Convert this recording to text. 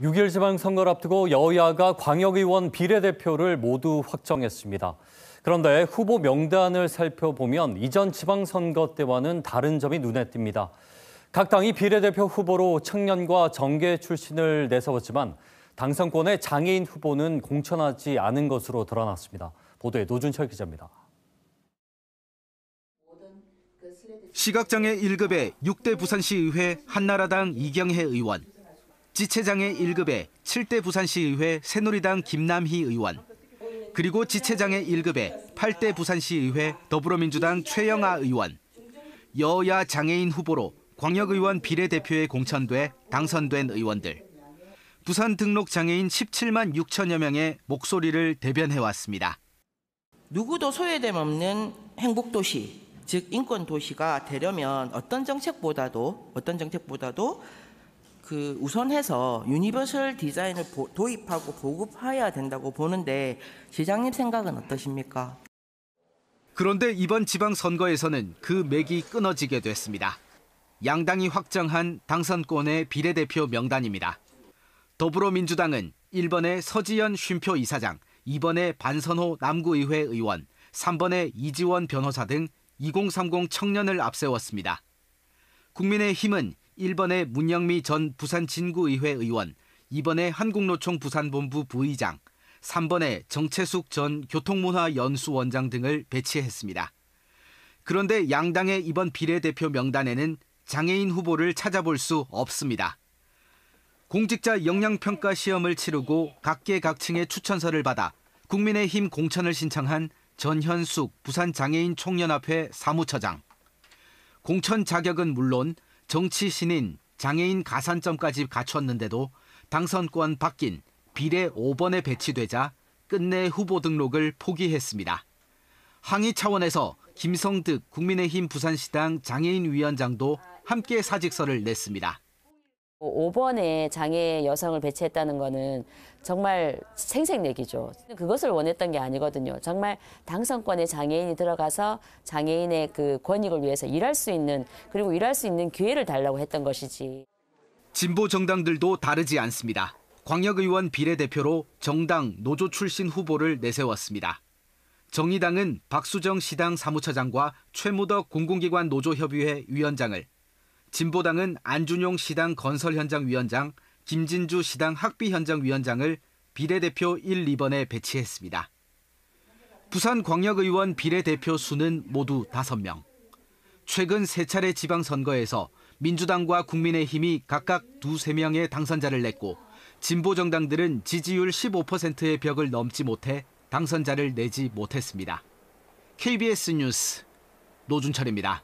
6일 지방선거를 앞두고 여야가 광역의원 비례대표를 모두 확정했습니다. 그런데 후보 명단을 살펴보면 이전 지방선거 때와는 다른 점이 눈에 띕니다. 각 당이 비례대표 후보로 청년과 정계 출신을 내세웠지만 당선권의 장애인 후보는 공천하지 않은 것으로 드러났습니다. 보도에 노준철 기자입니다. 시각장애 1급의 6대 부산시의회 한나라당 이경혜 의원. 지체장애 1급에 7대 부산시의회 새누리당 김남희 의원, 그리고 지체장애 1급에 8대 부산시의회 더불어민주당 최영아 의원, 여야 장애인 후보로 광역의원 비례대표에 공천돼 당선된 의원들, 부산 등록 장애인 17만 6천여 명의 목소리를 대변해왔습니다. 누구도 소외됨 없는 행복도시, 즉 인권도시가 되려면 어떤 정책보다도 어떤 정책보다도 그 우선해서 유니버설 디자인을 보, 도입하고 보급해야 된다고 보는데 시장님 생각은 어떠십니까? 그런데 이번 지방선거에서는 그 맥이 끊어지게 됐습니다. 양당이 확정한 당선권의 비례대표 명단입니다. 더불어민주당은 1번의 서지현 쉼표 이사장, 2번의 반선호 남구의회 의원, 3번의 이지원 변호사 등 2030 청년을 앞세웠습니다. 국민의힘은 1번의 문영미 전 부산 진구의회 의원, 2번의 한국노총 부산본부 부의장, 3번의 정채숙 전 교통문화연수원장 등을 배치했습니다. 그런데 양당의 이번 비례대표 명단에는 장애인 후보를 찾아볼 수 없습니다. 공직자 역량평가 시험을 치르고 각계각층의 추천서를 받아 국민의힘 공천을 신청한 전현숙 부산장애인 총연합회 사무처장. 공천 자격은 물론 정치 신인, 장애인 가산점까지 갖췄는데도 당선권 바뀐 비례 5번에 배치되자 끝내 후보 등록을 포기했습니다. 항의 차원에서 김성득 국민의힘 부산시당 장애인 위원장도 함께 사직서를 냈습니다. 5번의 뭐 장애 여성을 배치했다는 거는 정말 생색내기죠 그것을 원했던 게 아니거든요. 정말 당선권에 장애인이 들어가서 장애인의 그 권익을 위해서 일할 수 있는 그리고 일할 수 있는 기회를 달라고 했던 것이지. 진보 정당들도 다르지 않습니다. 광역의원 비례대표로 정당 노조 출신 후보를 내세웠습니다. 정의당은 박수정 시당 사무처장과 최무덕 공공기관 노조협의회 위원장을 진보당은 안준용 시당 건설 현장 위원장, 김진주 시당 학비 현장 위원장을 비례대표 1, 2번에 배치했습니다. 부산광역의원 비례대표 수는 모두 5명. 최근 세 차례 지방선거에서 민주당과 국민의힘이 각각 2, 3명의 당선자를 냈고 진보 정당들은 지지율 15%의 벽을 넘지 못해 당선자를 내지 못했습니다. KBS 뉴스 노준철입니다.